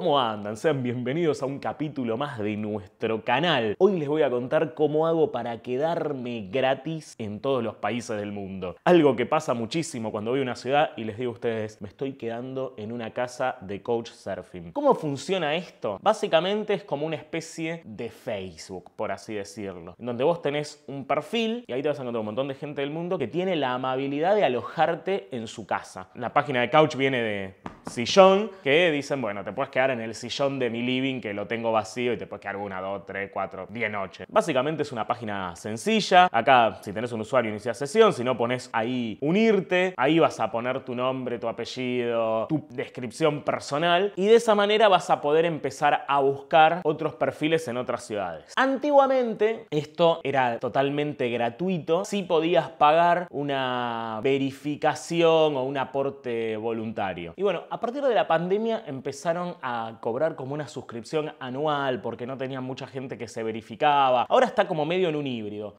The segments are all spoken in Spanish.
¿Cómo andan? Sean bienvenidos a un capítulo más de nuestro canal. Hoy les voy a contar cómo hago para quedarme gratis en todos los países del mundo. Algo que pasa muchísimo cuando voy a una ciudad y les digo a ustedes, me estoy quedando en una casa de coach surfing. ¿Cómo funciona esto? Básicamente es como una especie de Facebook, por así decirlo, en donde vos tenés un perfil y ahí te vas a encontrar un montón de gente del mundo que tiene la amabilidad de alojarte en su casa. La página de couch viene de sillón, que dicen, bueno, te puedes quedar en el sillón de mi living que lo tengo vacío y te puedes quedar una, dos, tres, cuatro, diez noches. Básicamente es una página sencilla. Acá, si tenés un usuario, inicias sesión. Si no, pones ahí unirte. Ahí vas a poner tu nombre, tu apellido, tu descripción personal. Y de esa manera vas a poder empezar a buscar otros perfiles en otras ciudades. Antiguamente, esto era totalmente gratuito. Sí podías pagar una verificación o un aporte voluntario. Y bueno, a partir de la pandemia empezaron a cobrar como una suscripción anual porque no tenía mucha gente que se verificaba. Ahora está como medio en un híbrido.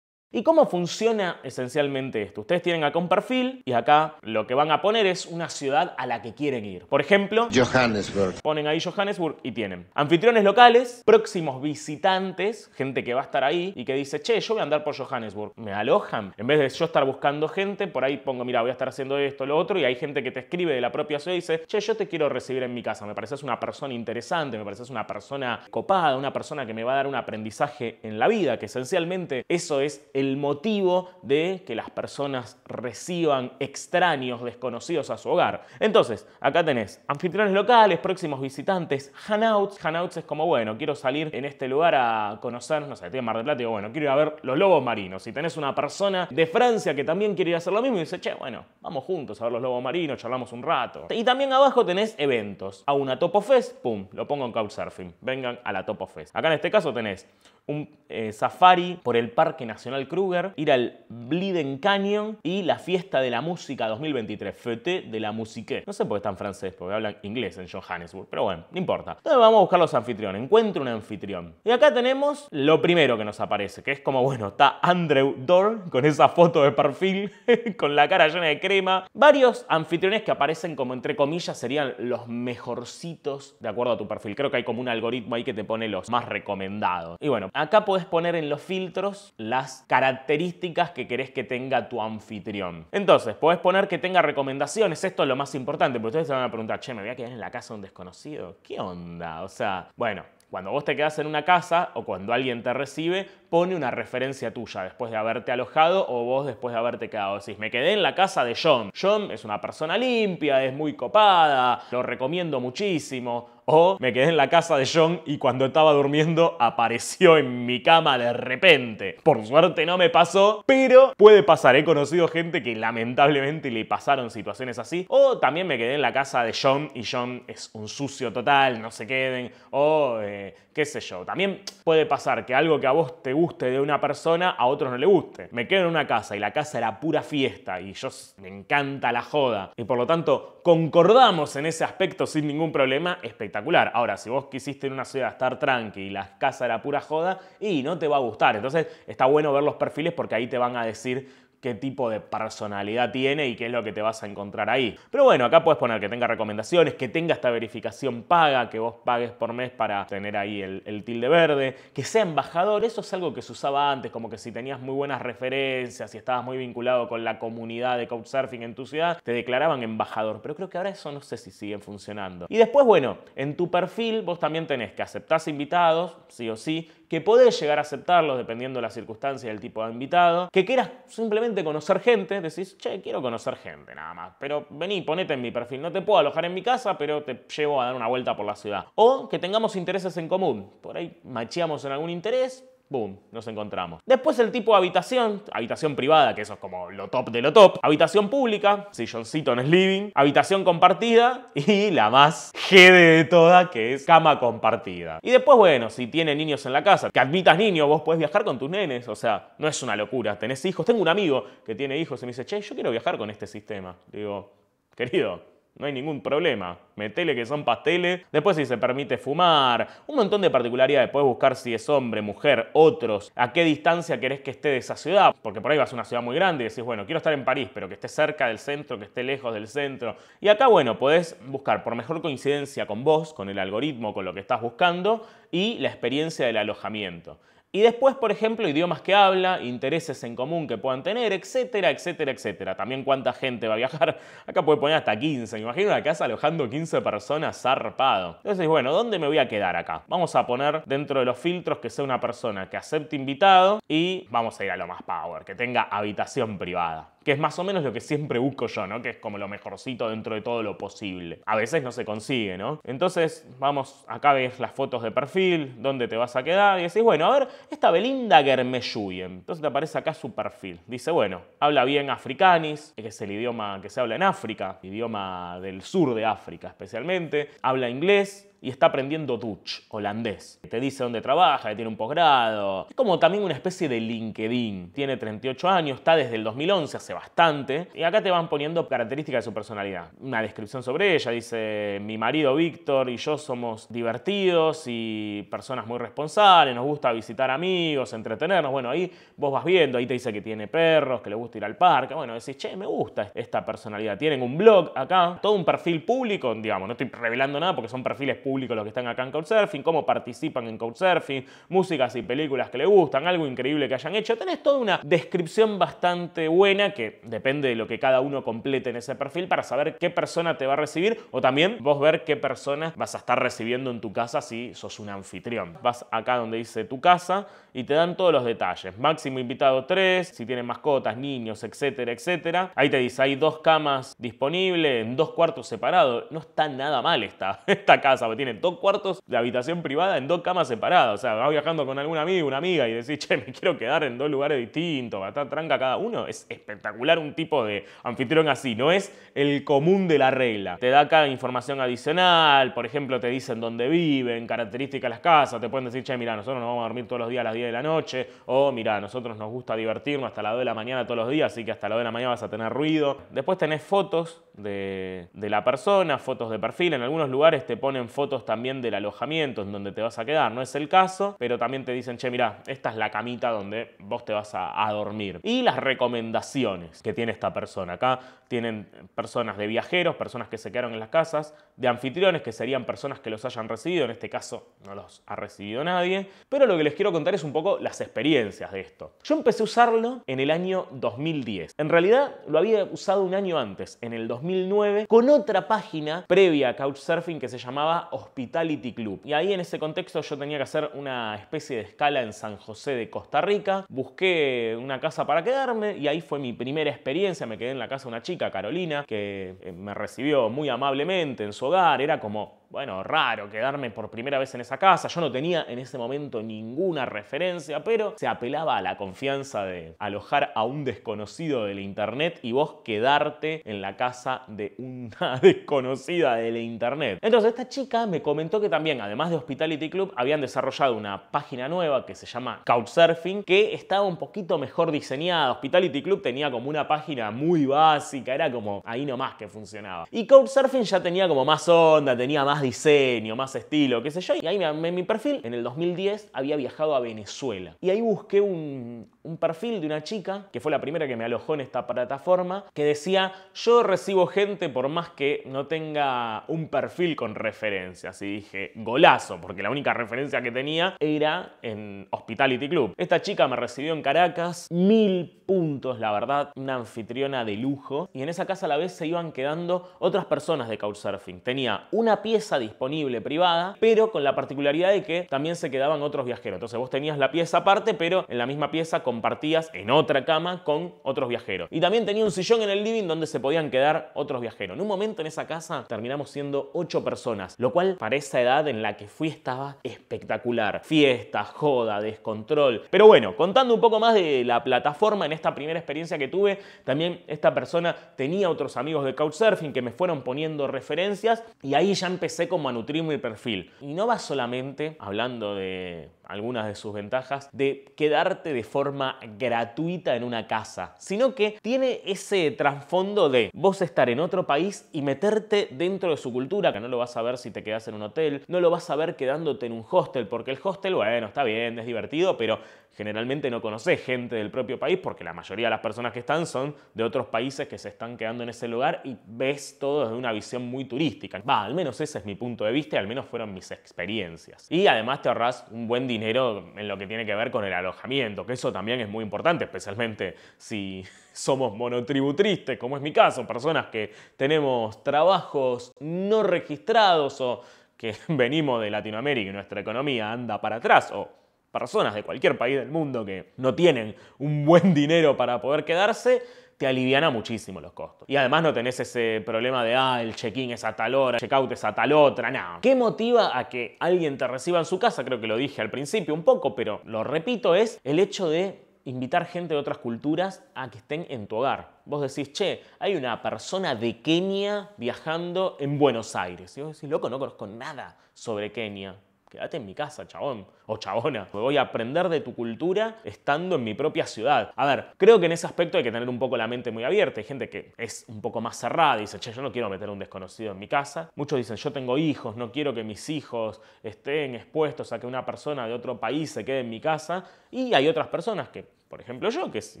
¿Y cómo funciona esencialmente esto? Ustedes tienen acá un perfil y acá lo que van a poner es una ciudad a la que quieren ir. Por ejemplo, Johannesburg. Ponen ahí Johannesburg y tienen anfitriones locales, próximos visitantes, gente que va a estar ahí y que dice, che, yo voy a andar por Johannesburg. ¿Me alojan? En vez de yo estar buscando gente, por ahí pongo, mira, voy a estar haciendo esto, lo otro, y hay gente que te escribe de la propia ciudad y dice, che, yo te quiero recibir en mi casa, me pareces una persona interesante, me pareces una persona copada, una persona que me va a dar un aprendizaje en la vida, que esencialmente eso es el motivo de que las personas reciban extraños desconocidos a su hogar. Entonces, acá tenés anfitriones locales, próximos visitantes, hanouts. Hanouts es como, bueno, quiero salir en este lugar a conocer, no sé, en Mar del Plata, digo, bueno, quiero ir a ver los lobos marinos. Y tenés una persona de Francia que también quiere ir a hacer lo mismo y dice, che, bueno, vamos juntos a ver los lobos marinos, charlamos un rato. Y también abajo tenés eventos. A una Topo Fest, pum, lo pongo en Couchsurfing. Vengan a la Topo Fest. Acá en este caso tenés un eh, safari por el Parque Nacional Kruger, ir al Bleeding Canyon y la fiesta de la música 2023, Fete de la Musique. No sé por qué está en francés, porque hablan inglés en Johannesburg, pero bueno, no importa. Entonces vamos a buscar los anfitriones, encuentro un anfitrión. Y acá tenemos lo primero que nos aparece, que es como, bueno, está Andrew Dorr con esa foto de perfil, con la cara llena de crema. Varios anfitriones que aparecen como entre comillas serían los mejorcitos de acuerdo a tu perfil. Creo que hay como un algoritmo ahí que te pone los más recomendados. Y bueno, Acá podés poner en los filtros las características que querés que tenga tu anfitrión. Entonces, podés poner que tenga recomendaciones. Esto es lo más importante, porque ustedes se van a preguntar, che, me voy a quedar en la casa de un desconocido. ¿Qué onda? O sea, bueno, cuando vos te quedas en una casa o cuando alguien te recibe, pone una referencia tuya después de haberte alojado o vos después de haberte quedado. Decís, me quedé en la casa de John. John es una persona limpia, es muy copada, lo recomiendo muchísimo. O me quedé en la casa de John y cuando estaba durmiendo apareció en mi cama de repente. Por suerte no me pasó, pero puede pasar. He conocido gente que lamentablemente le pasaron situaciones así. O también me quedé en la casa de John y John es un sucio total, no se queden. O eh, qué sé yo. También puede pasar que algo que a vos te guste de una persona a otros no le guste. Me quedo en una casa y la casa era pura fiesta y yo me encanta la joda. Y por lo tanto concordamos en ese aspecto sin ningún problema. Espectacular Ahora, si vos quisiste en una ciudad estar tranqui y la casa era pura joda, y no te va a gustar. Entonces está bueno ver los perfiles porque ahí te van a decir qué tipo de personalidad tiene y qué es lo que te vas a encontrar ahí. Pero bueno, acá puedes poner que tenga recomendaciones, que tenga esta verificación paga, que vos pagues por mes para tener ahí el, tilde verde, que sea embajador, eso es algo que se usaba antes, como que si tenías muy buenas referencias, y estabas muy vinculado con la comunidad de couchsurfing en tu ciudad, te declaraban embajador, pero creo que ahora eso no sé si sigue funcionando. Y después, bueno, en tu perfil vos también tenés que aceptar invitados, sí o sí, que podés llegar a aceptarlos dependiendo de la circunstancia y tipo de invitado, que quieras simplemente conocer gente, decís, che, quiero conocer gente nada más, pero vení, ponete en mi perfil, no te puedo alojar en mi casa, pero te llevo a dar una vuelta por la ciudad. O que tengamos intereses en común, por ahí macheamos en algún interés, Boom, nos encontramos. Después el tipo de habitación, habitación privada, que eso es como lo top de lo top. Habitación pública, silloncito en living. Habitación compartida y la más jede de toda, que es cama compartida. Y después, bueno, si tiene niños en la casa, que admitas niños, vos puedes viajar con tus nenes. O sea, no es una locura. Tenés hijos. Tengo un amigo que tiene hijos y me dice, che, yo quiero viajar con este sistema. Digo, querido, no hay ningún problema. Metele que son pasteles. Después si se permite fumar. Un montón de particularidades. Puedes buscar si es hombre, mujer, otros. A qué distancia querés que esté de esa ciudad. Porque por ahí vas a una ciudad muy grande y decís, bueno, quiero estar en París, pero que esté cerca del centro, que esté lejos del centro. Y acá, bueno, podés buscar por mejor coincidencia con vos, con el algoritmo, con lo que estás buscando y la experiencia del alojamiento. Y después, por ejemplo, idiomas que habla, intereses en común que puedan tener, etcétera, etcétera, etcétera. También cuánta gente va a viajar. Acá puede poner hasta 15. Imagino una casa alojando 15 personas zarpado. Entonces, bueno, ¿dónde me voy a quedar acá? Vamos a poner dentro de los filtros que sea una persona que acepte invitado y vamos a ir a lo más power, que tenga habitación privada que es más o menos lo que siempre busco yo, ¿no? Que es como lo mejorcito dentro de todo lo posible. A veces no se consigue, ¿no? Entonces, vamos, acá ves las fotos de perfil, dónde te vas a quedar, y decís, bueno, a ver, esta Belinda Germejuyen. Entonces te aparece acá su perfil. Dice, bueno, habla bien africanis, que es el idioma que se habla en África, idioma del sur de África especialmente, habla inglés, y está aprendiendo Dutch, holandés. Te dice dónde trabaja, que tiene un posgrado. Es como también una especie de LinkedIn. Tiene 38 años, está desde el 2011, hace bastante. Y acá te van poniendo características de su personalidad. Una descripción sobre ella, dice, mi marido Víctor y yo somos divertidos y personas muy responsables, nos gusta visitar amigos, entretenernos. Bueno, ahí vos vas viendo, ahí te dice que tiene perros, que le gusta ir al parque. Bueno, decís, che, me gusta esta personalidad. Tienen un blog acá, todo un perfil público, digamos, no estoy revelando nada porque son perfiles públicos público los que están acá en Couchsurfing, cómo participan en Couchsurfing, músicas y películas que le gustan, algo increíble que hayan hecho. Tenés toda una descripción bastante buena que depende de lo que cada uno complete en ese perfil para saber qué persona te va a recibir o también vos ver qué personas vas a estar recibiendo en tu casa si sos un anfitrión. Vas acá donde dice tu casa y te dan todos los detalles. Máximo invitado 3, si tienen mascotas, niños, etcétera, etcétera. Ahí te dice, hay dos camas disponibles en dos cuartos separados. No está nada mal esta, esta casa, tienen dos cuartos de habitación privada en dos camas separadas. O sea, va viajando con algún amigo, una amiga y decís, che, me quiero quedar en dos lugares distintos, va a estar tranca cada uno. Es espectacular un tipo de anfitrión así, no es el común de la regla. Te da acá información adicional, por ejemplo, te dicen dónde viven, características de las casas, te pueden decir, che, mira, nosotros nos vamos a dormir todos los días a las 10 de la noche, o mira, nosotros nos gusta divertirnos hasta las 2 de la mañana todos los días, así que hasta las 2 de la mañana vas a tener ruido. Después tenés fotos de, de la persona, fotos de perfil, en algunos lugares te ponen fotos también del alojamiento en donde te vas a quedar. No es el caso, pero también te dicen, che, mira esta es la camita donde vos te vas a, a dormir. Y las recomendaciones que tiene esta persona. Acá tienen personas de viajeros, personas que se quedaron en las casas, de anfitriones, que serían personas que los hayan recibido. En este caso no los ha recibido nadie. Pero lo que les quiero contar es un poco las experiencias de esto. Yo empecé a usarlo en el año 2010. En realidad lo había usado un año antes, en el 2009, con otra página previa a Couchsurfing que se llamaba Hospitality Club. Y ahí en ese contexto yo tenía que hacer una especie de escala en San José de Costa Rica. Busqué una casa para quedarme y ahí fue mi primera experiencia. Me quedé en la casa de una chica, Carolina, que eh, me recibió muy amablemente en su hogar. Era como bueno, raro quedarme por primera vez en esa casa. Yo no tenía en ese momento ninguna referencia, pero se apelaba a la confianza de alojar a un desconocido del internet y vos quedarte en la casa de una desconocida del internet. Entonces esta chica me comentó que también, además de Hospitality Club, habían desarrollado una página nueva que se llama Couchsurfing, que estaba un poquito mejor diseñada. Hospitality Club tenía como una página muy básica, era como ahí nomás que funcionaba. Y Couchsurfing ya tenía como más onda, tenía más diseño, más estilo, qué sé yo. Y ahí en mi perfil, en el 2010, había viajado a Venezuela. Y ahí busqué un, un perfil de una chica, que fue la primera que me alojó en esta plataforma, que decía, yo recibo gente por más que no tenga un perfil con referencias. Y dije, golazo, porque la única referencia que tenía era en Hospitality Club. Esta chica me recibió en Caracas, mil puntos, la verdad, una anfitriona de lujo. Y en esa casa a la vez se iban quedando otras personas de Couchsurfing. Tenía una pieza disponible privada, pero con la particularidad de que también se quedaban otros viajeros. Entonces vos tenías la pieza aparte, pero en la misma pieza con compartías en otra cama con otros viajeros. Y también tenía un sillón en el living donde se podían quedar otros viajeros. En un momento en esa casa terminamos siendo ocho personas, lo cual para esa edad en la que fui estaba espectacular. Fiesta, joda, descontrol. Pero bueno, contando un poco más de la plataforma en esta primera experiencia que tuve, también esta persona tenía otros amigos de Couchsurfing que me fueron poniendo referencias y ahí ya empecé como a nutrir mi perfil. Y no va solamente hablando de algunas de sus ventajas, de quedarte de forma gratuita en una casa, sino que tiene ese trasfondo de vos estar en otro país y meterte dentro de su cultura, que no lo vas a ver si te quedas en un hotel, no lo vas a ver quedándote en un hostel, porque el hostel, bueno, está bien, es divertido, pero Generalmente no conoces gente del propio país porque la mayoría de las personas que están son de otros países que se están quedando en ese lugar y ves todo desde una visión muy turística. Va, al menos ese es mi punto de vista y al menos fueron mis experiencias. Y además te ahorras un buen dinero en lo que tiene que ver con el alojamiento, que eso también es muy importante, especialmente si somos monotributristes, como es mi caso, personas que tenemos trabajos no registrados o que venimos de Latinoamérica y nuestra economía anda para atrás o personas de cualquier país del mundo que no tienen un buen dinero para poder quedarse, te aliviana muchísimo los costos. Y además no tenés ese problema de, ah, el check-in es a tal hora, el check-out es a tal otra, nada. ¿Qué motiva a que alguien te reciba en su casa? Creo que lo dije al principio un poco, pero lo repito, es el hecho de invitar gente de otras culturas a que estén en tu hogar. Vos decís, che, hay una persona de Kenia viajando en Buenos Aires. Y vos decís, loco, no conozco nada sobre Kenia quédate en mi casa, chabón o chabona. Me voy a aprender de tu cultura estando en mi propia ciudad. A ver, creo que en ese aspecto hay que tener un poco la mente muy abierta. Hay gente que es un poco más cerrada y dice, che, yo no quiero meter a un desconocido en mi casa. Muchos dicen, yo tengo hijos, no quiero que mis hijos estén expuestos a que una persona de otro país se quede en mi casa. Y hay otras personas que, por ejemplo yo, que si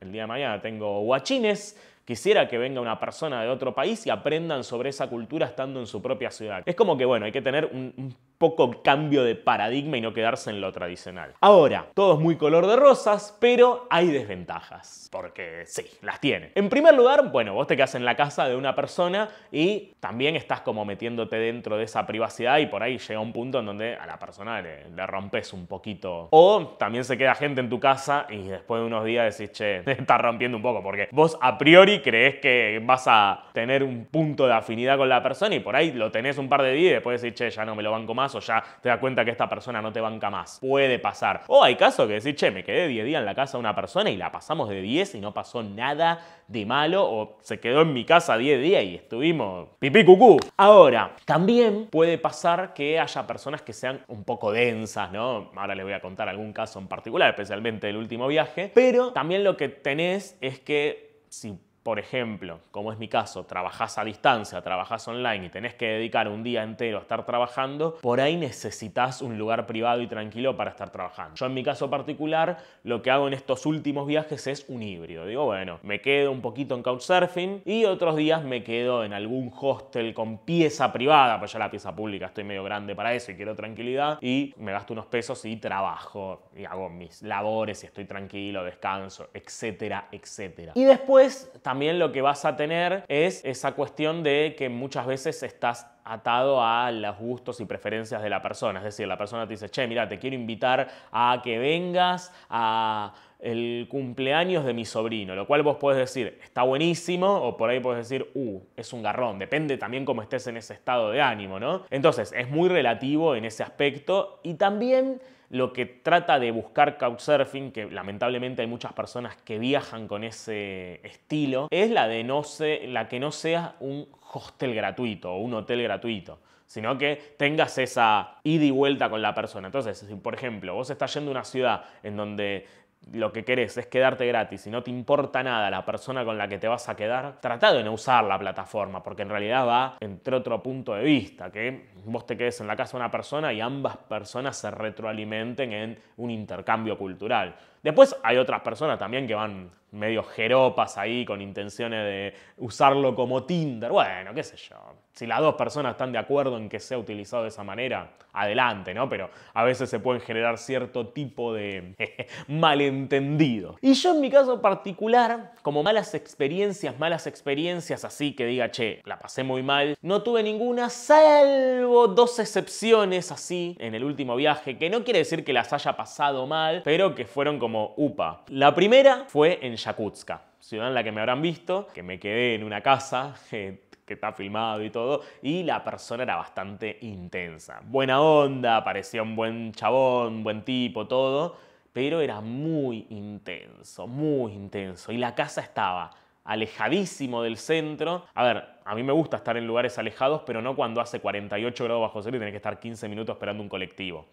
el día de mañana tengo guachines, Quisiera que venga una persona de otro país y aprendan sobre esa cultura estando en su propia ciudad. Es como que, bueno, hay que tener un poco cambio de paradigma y no quedarse en lo tradicional. Ahora, todo es muy color de rosas, pero hay desventajas. Porque sí, las tiene. En primer lugar, bueno, vos te quedas en la casa de una persona y también estás como metiéndote dentro de esa privacidad y por ahí llega un punto en donde a la persona le, rompes un poquito. O también se queda gente en tu casa y después de unos días decís, che, está estás rompiendo un poco porque vos a priori crees que vas a tener un punto de afinidad con la persona y por ahí lo tenés un par de días y después decís, che, ya no me lo banco más o ya te das cuenta que esta persona no te banca más. Puede pasar. O hay casos que decís, che, me quedé 10 días en la casa de una persona y la pasamos de 10 y no pasó nada de malo o se quedó en mi casa 10 días y estuvimos pipí cucú. Ahora, también puede pasar que haya personas que sean un poco densas, ¿no? Ahora les voy a contar algún caso en particular, especialmente el último viaje, pero también lo que tenés es que si por ejemplo, como es mi caso, trabajás a distancia, trabajás online y tenés que dedicar un día entero a estar trabajando, por ahí necesitas un lugar privado y tranquilo para estar trabajando. Yo en mi caso particular, lo que hago en estos últimos viajes es un híbrido. Digo, bueno, me quedo un poquito en couchsurfing y otros días me quedo en algún hostel con pieza privada, pues ya la pieza pública estoy medio grande para eso y quiero tranquilidad y me gasto unos pesos y trabajo y hago mis labores y estoy tranquilo, descanso, etcétera, etcétera. Y después también también lo que vas a tener es esa cuestión de que muchas veces estás atado a los gustos y preferencias de la persona. Es decir, la persona te dice, che, mira, te quiero invitar a que vengas a el cumpleaños de mi sobrino, lo cual vos podés decir, está buenísimo, o por ahí podés decir, uh, es un garrón, depende también cómo estés en ese estado de ánimo, ¿no? Entonces, es muy relativo en ese aspecto y también lo que trata de buscar Couchsurfing, que lamentablemente hay muchas personas que viajan con ese estilo, es la de no la que no sea un hostel gratuito o un hotel gratuito, sino que tengas esa ida y vuelta con la persona. Entonces, por ejemplo vos estás yendo a una ciudad en donde lo que querés es quedarte gratis y no te importa nada la persona con la que te vas a quedar, tratado de no usar la plataforma, porque en realidad va entre otro punto de vista, que vos te quedes en la casa de una persona y ambas personas se retroalimenten en un intercambio cultural. Después hay otras personas también que van medio jeropas ahí con intenciones de usarlo como Tinder. Bueno, qué sé yo. Si las dos personas están de acuerdo en que sea utilizado de esa manera, adelante, ¿no? Pero a veces se pueden generar cierto tipo de malentendido. Y yo en mi caso particular, como malas experiencias, malas experiencias así que diga, che, la pasé muy mal, no tuve ninguna, salvo dos excepciones así en el último viaje, que no quiere decir que las haya pasado mal, pero que fueron como como UPA. La primera fue en Yakutska, ciudad en la que me habrán visto, que me quedé en una casa. Eh, que está filmado y todo, y la persona era bastante intensa. Buena onda, parecía un buen chabón, buen tipo, todo, pero era muy intenso, muy intenso. Y la casa estaba alejadísimo del centro. A ver, a mí me gusta estar en lugares alejados, pero no cuando hace 48 grados bajo cero y tenés que estar 15 minutos esperando un colectivo.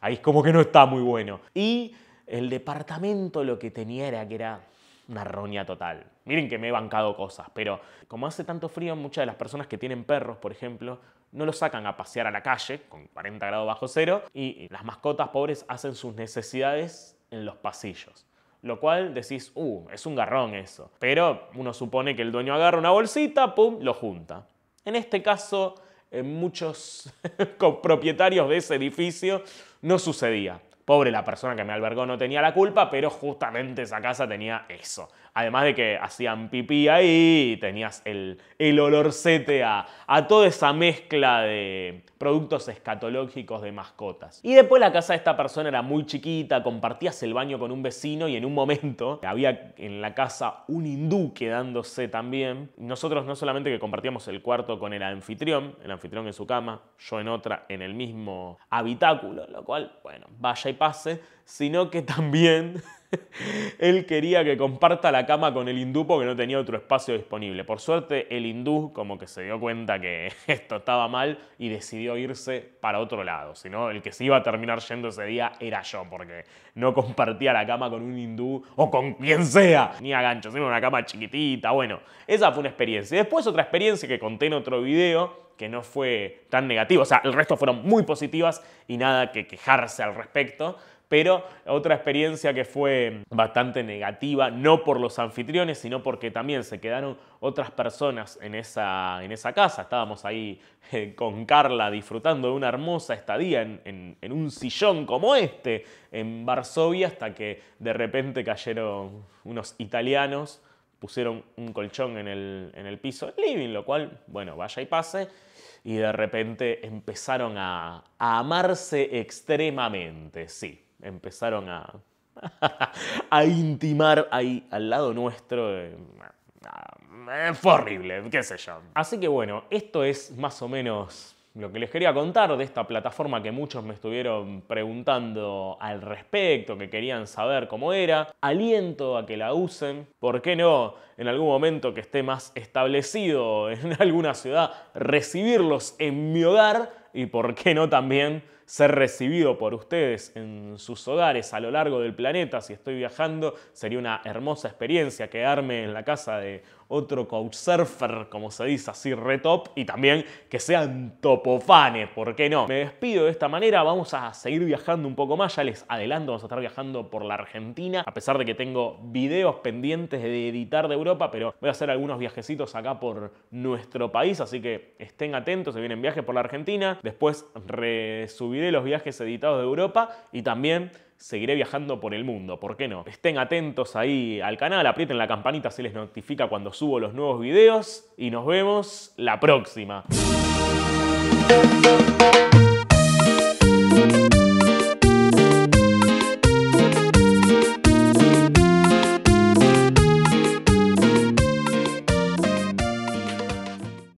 Ahí es como que no está muy bueno. Y el departamento lo que tenía era que era una roña total. Miren que me he bancado cosas, pero como hace tanto frío, muchas de las personas que tienen perros, por ejemplo, no los sacan a pasear a la calle con 40 grados bajo cero y las mascotas pobres hacen sus necesidades en los pasillos. Lo cual decís, uh, es un garrón eso. Pero uno supone que el dueño agarra una bolsita, pum, lo junta. En este caso, en muchos propietarios de ese edificio no sucedía. Pobre la persona que me albergó no tenía la culpa, pero justamente esa casa tenía eso. Además de que hacían pipí ahí, tenías el, el olorcete a, a, toda esa mezcla de productos escatológicos de mascotas. Y después la casa de esta persona era muy chiquita, compartías el baño con un vecino y en un momento había en la casa un hindú quedándose también. Nosotros no solamente que compartíamos el cuarto con el anfitrión, el anfitrión en su cama, yo en otra, en el mismo habitáculo, lo cual, bueno, vaya y pase, sino que también él quería que comparta la cama con el hindú porque no tenía otro espacio disponible. Por suerte, el hindú como que se dio cuenta que esto estaba mal y decidió irse para otro lado. Si no, el que se iba a terminar yendo ese día era yo, porque no compartía la cama con un hindú o con quien sea. Ni a gancho, sino una cama chiquitita. Bueno, esa fue una experiencia. Y después otra experiencia que conté en otro video que no fue tan negativa. O sea, el resto fueron muy positivas y nada que quejarse al respecto pero otra experiencia que fue bastante negativa, no por los anfitriones, sino porque también se quedaron otras personas en esa, casa. Estábamos ahí eh, con Carla disfrutando de una hermosa estadía en, un sillón como este en Varsovia hasta que de repente cayeron unos italianos, pusieron un colchón en el, piso living, lo cual, bueno, vaya y pase y de repente empezaron a, a, amarse extremadamente, sí empezaron a, a intimar ahí al lado nuestro. Eh, eh, fue horrible, qué sé yo. Así que bueno, esto es más o menos lo que les quería contar de esta plataforma que muchos me estuvieron preguntando al respecto, que querían saber cómo era. Aliento a que la usen. ¿Por qué no en algún momento que esté más establecido en alguna ciudad recibirlos en mi hogar? Y por qué no también ser recibido por ustedes en sus hogares a lo largo del planeta. Si estoy viajando, sería una hermosa experiencia quedarme en la casa de otro couchsurfer, como se dice así, retop, y también que sean topofanes, ¿por qué no? Me despido de esta manera, vamos a seguir viajando un poco más, ya les adelanto, vamos a estar viajando por la Argentina, a pesar de que tengo videos pendientes de editar de Europa, pero voy a hacer algunos viajecitos acá por nuestro país, así que estén atentos, se vienen viajes por la Argentina, después resubiré los viajes editados de Europa y también seguiré viajando por el mundo, ¿por qué no? Estén atentos ahí al canal, aprieten la campanita, se les notifica cuando subo los nuevos videos y nos vemos la próxima.